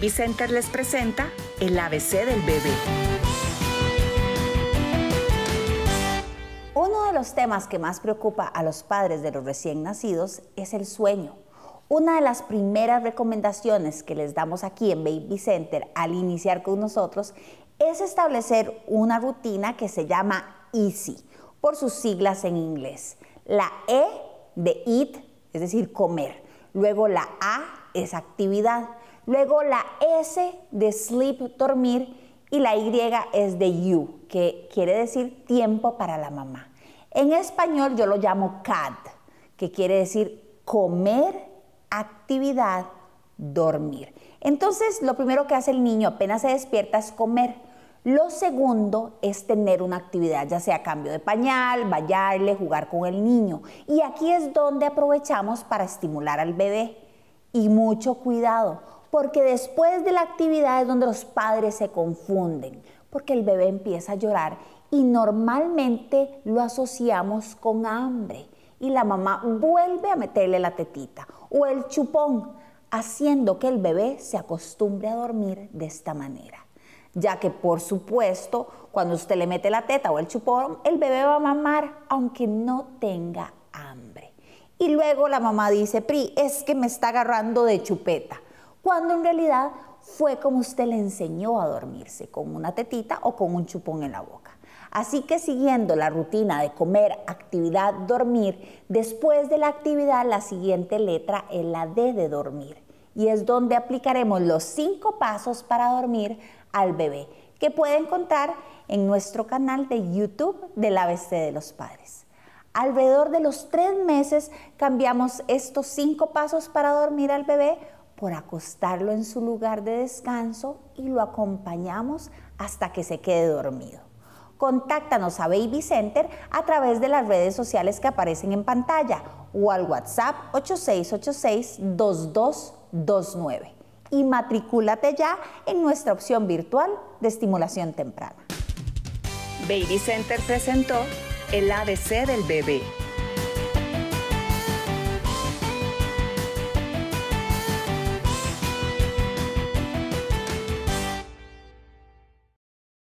Baby Center les presenta el ABC del bebé. Uno de los temas que más preocupa a los padres de los recién nacidos es el sueño. Una de las primeras recomendaciones que les damos aquí en Baby Center al iniciar con nosotros es establecer una rutina que se llama EASY, por sus siglas en inglés. La E de eat, es decir, comer. Luego la A es actividad Luego la S de sleep, dormir, y la Y es de you, que quiere decir tiempo para la mamá. En español yo lo llamo CAD, que quiere decir comer, actividad, dormir. Entonces, lo primero que hace el niño apenas se despierta es comer. Lo segundo es tener una actividad, ya sea cambio de pañal, bañarle, jugar con el niño. Y aquí es donde aprovechamos para estimular al bebé. Y mucho cuidado, porque después de la actividad es donde los padres se confunden, porque el bebé empieza a llorar y normalmente lo asociamos con hambre y la mamá vuelve a meterle la tetita o el chupón, haciendo que el bebé se acostumbre a dormir de esta manera. Ya que por supuesto, cuando usted le mete la teta o el chupón, el bebé va a mamar aunque no tenga hambre. Y luego la mamá dice, Pri, es que me está agarrando de chupeta cuando en realidad fue como usted le enseñó a dormirse, con una tetita o con un chupón en la boca. Así que siguiendo la rutina de comer, actividad, dormir, después de la actividad la siguiente letra es la D de dormir. Y es donde aplicaremos los cinco pasos para dormir al bebé, que pueden encontrar en nuestro canal de YouTube del ABC de los padres. Alrededor de los tres meses cambiamos estos cinco pasos para dormir al bebé por acostarlo en su lugar de descanso y lo acompañamos hasta que se quede dormido. Contáctanos a Baby Center a través de las redes sociales que aparecen en pantalla o al WhatsApp 8686-2229 y matricúlate ya en nuestra opción virtual de estimulación temprana. Baby Center presentó el ABC del bebé.